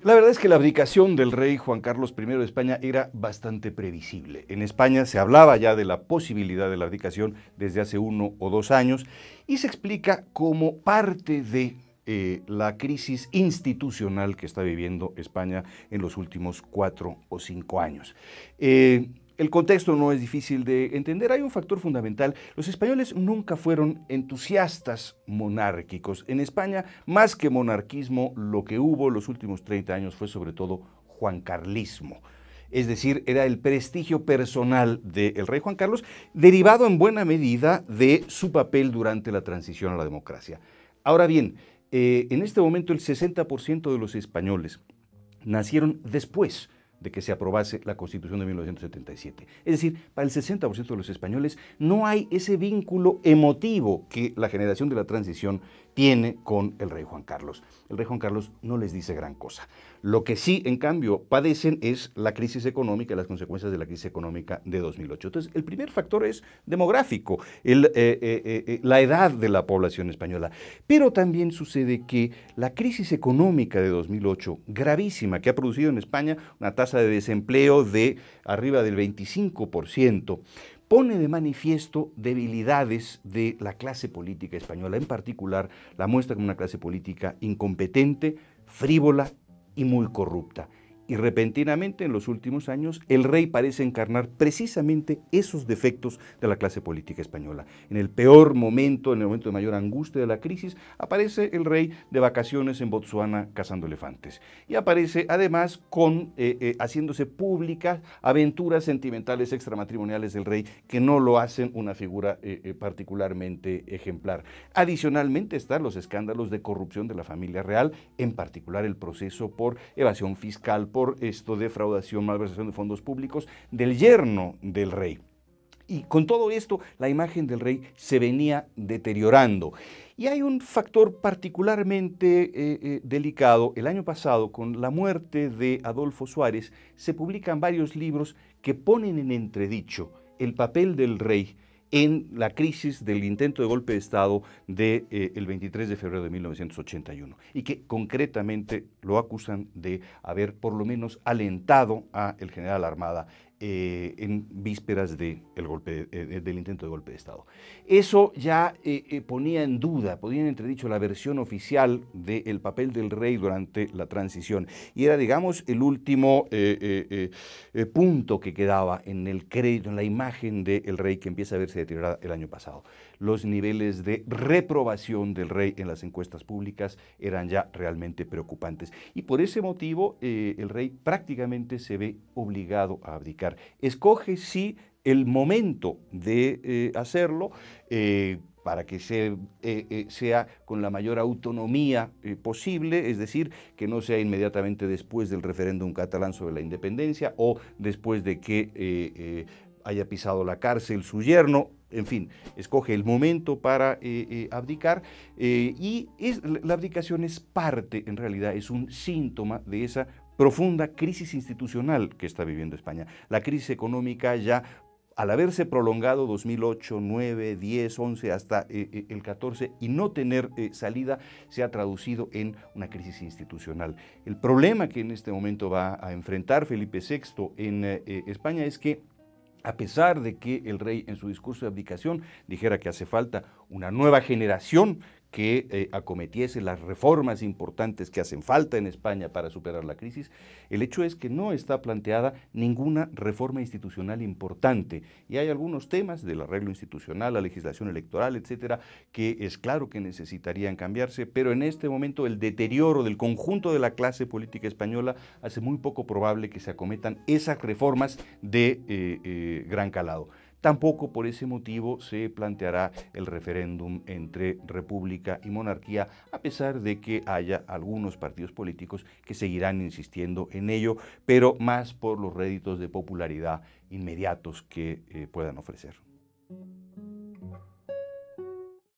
La verdad es que la abdicación del rey Juan Carlos I de España era bastante previsible. En España se hablaba ya de la posibilidad de la abdicación desde hace uno o dos años y se explica como parte de eh, la crisis institucional que está viviendo España en los últimos cuatro o cinco años. Eh, el contexto no es difícil de entender. Hay un factor fundamental. Los españoles nunca fueron entusiastas monárquicos. En España, más que monarquismo, lo que hubo los últimos 30 años fue sobre todo juancarlismo. Es decir, era el prestigio personal del rey Juan Carlos, derivado en buena medida de su papel durante la transición a la democracia. Ahora bien, eh, en este momento el 60% de los españoles nacieron después de que se aprobase la Constitución de 1977. Es decir, para el 60% de los españoles no hay ese vínculo emotivo que la generación de la transición tiene con el rey Juan Carlos. El rey Juan Carlos no les dice gran cosa. Lo que sí, en cambio, padecen es la crisis económica y las consecuencias de la crisis económica de 2008. Entonces, el primer factor es demográfico, eh, eh, eh, la edad de la población española. Pero también sucede que la crisis económica de 2008, gravísima, que ha producido en España una tasa de desempleo de arriba del 25%, pone de manifiesto debilidades de la clase política española, en particular la muestra como una clase política incompetente, frívola y muy corrupta. Y repentinamente en los últimos años el rey parece encarnar precisamente esos defectos de la clase política española. En el peor momento, en el momento de mayor angustia de la crisis, aparece el rey de vacaciones en Botsuana cazando elefantes. Y aparece además con, eh, eh, haciéndose públicas aventuras sentimentales extramatrimoniales del rey que no lo hacen una figura eh, particularmente ejemplar. Adicionalmente están los escándalos de corrupción de la familia real, en particular el proceso por evasión fiscal, por esto defraudación, malversación de fondos públicos del yerno del rey. Y con todo esto, la imagen del rey se venía deteriorando. Y hay un factor particularmente eh, eh, delicado. El año pasado, con la muerte de Adolfo Suárez, se publican varios libros que ponen en entredicho el papel del rey en la crisis del intento de golpe de Estado del de, 23 eh, de febrero de 1981 y que concretamente lo acusan de haber por lo menos alentado a el general Armada eh, en vísperas de el golpe, eh, eh, del intento de golpe de Estado. Eso ya ponía en duda, ponía en entredicho la versión oficial del papel del rey durante la transición. Y era, digamos, el último punto que quedaba en el crédito, en la imagen del rey que empieza a verse deteriorada el año pasado. Los niveles de reprobación del rey en las encuestas públicas eran ya realmente preocupantes. Y por ese motivo, el rey prácticamente se ve obligado a abdicar Escoge sí el momento de eh, hacerlo eh, para que eh, sea con la mayor autonomía posible, es decir, que no sea inmediatamente después del referéndum catalán sobre la independencia o después de que haya pisado la cárcel su yerno en fin, escoge el momento para eh, eh, abdicar eh, y la abdicación es parte, en realidad, es un síntoma de esa profunda crisis institucional que está viviendo España. La crisis económica ya al haberse prolongado 2008, 9, 10, 11 hasta el 14 y no tener salida, se ha traducido en una crisis institucional. El problema que en este momento va a enfrentar Felipe VI en España es que a pesar de que el rey en su discurso de abdicación dijera que hace falta una nueva generación que eh, acometiese las reformas importantes que hacen falta en España para superar la crisis, el hecho es que no está planteada ninguna reforma institucional importante y hay algunos temas del arreglo institucional, la legislación electoral, etcétera, que es claro que necesitarían cambiarse, pero en este momento el deterioro del conjunto de la clase política española hace muy poco probable que se acometan esas reformas de eh, eh, gran calado. Tampoco por ese motivo se planteará el referéndum entre república y monarquía, a pesar de que haya algunos partidos políticos que seguirán insistiendo en ello, pero más por los réditos de popularidad inmediatos que eh, puedan ofrecer.